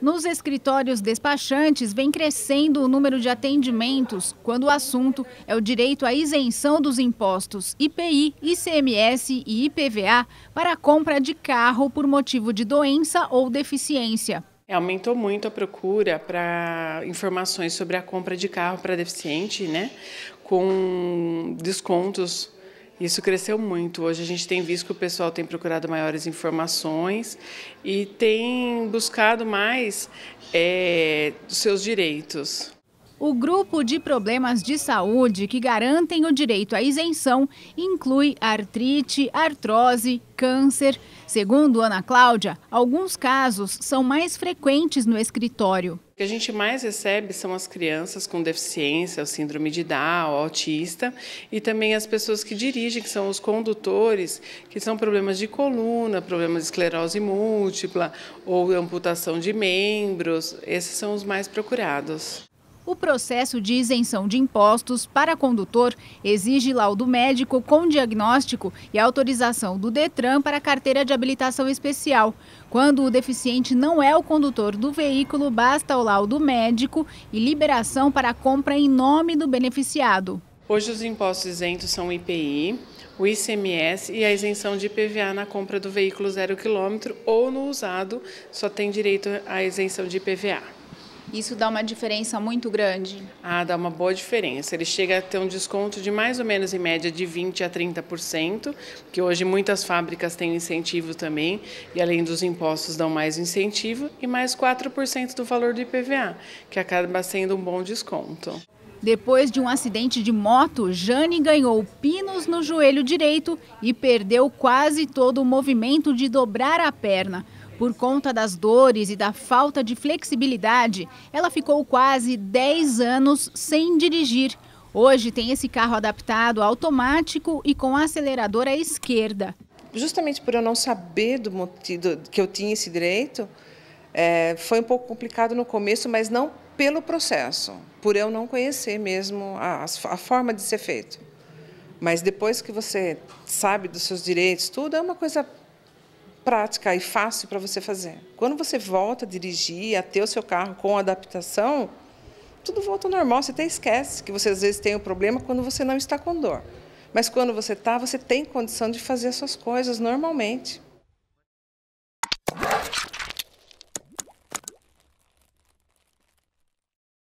Nos escritórios despachantes vem crescendo o número de atendimentos quando o assunto é o direito à isenção dos impostos IPI, ICMS e IPVA para a compra de carro por motivo de doença ou deficiência. É, aumentou muito a procura para informações sobre a compra de carro para deficiente, né? Com descontos isso cresceu muito. Hoje a gente tem visto que o pessoal tem procurado maiores informações e tem buscado mais é, seus direitos. O grupo de problemas de saúde que garantem o direito à isenção inclui artrite, artrose, câncer. Segundo Ana Cláudia, alguns casos são mais frequentes no escritório. O que a gente mais recebe são as crianças com deficiência, o síndrome de Down, autista, e também as pessoas que dirigem, que são os condutores, que são problemas de coluna, problemas de esclerose múltipla ou amputação de membros. Esses são os mais procurados. O processo de isenção de impostos para condutor exige laudo médico com diagnóstico e autorização do Detran para carteira de habilitação especial. Quando o deficiente não é o condutor do veículo, basta o laudo médico e liberação para compra em nome do beneficiado. Hoje os impostos isentos são o IPI, o ICMS e a isenção de IPVA na compra do veículo zero quilômetro ou no usado só tem direito à isenção de IPVA. Isso dá uma diferença muito grande? Ah, dá uma boa diferença. Ele chega a ter um desconto de mais ou menos em média de 20 a 30%, que hoje muitas fábricas têm incentivo também, e além dos impostos dão mais incentivo e mais 4% do valor do IPVA, que acaba sendo um bom desconto. Depois de um acidente de moto, Jane ganhou pinos no joelho direito e perdeu quase todo o movimento de dobrar a perna. Por conta das dores e da falta de flexibilidade, ela ficou quase 10 anos sem dirigir. Hoje tem esse carro adaptado automático e com acelerador à esquerda. Justamente por eu não saber do motivo que eu tinha esse direito, é, foi um pouco complicado no começo, mas não pelo processo, por eu não conhecer mesmo a, a forma de ser feito. Mas depois que você sabe dos seus direitos, tudo é uma coisa prática e fácil para você fazer. Quando você volta a dirigir, a ter o seu carro com adaptação, tudo volta ao normal. Você até esquece que você às vezes tem o um problema quando você não está com dor. Mas quando você está, você tem condição de fazer as suas coisas normalmente.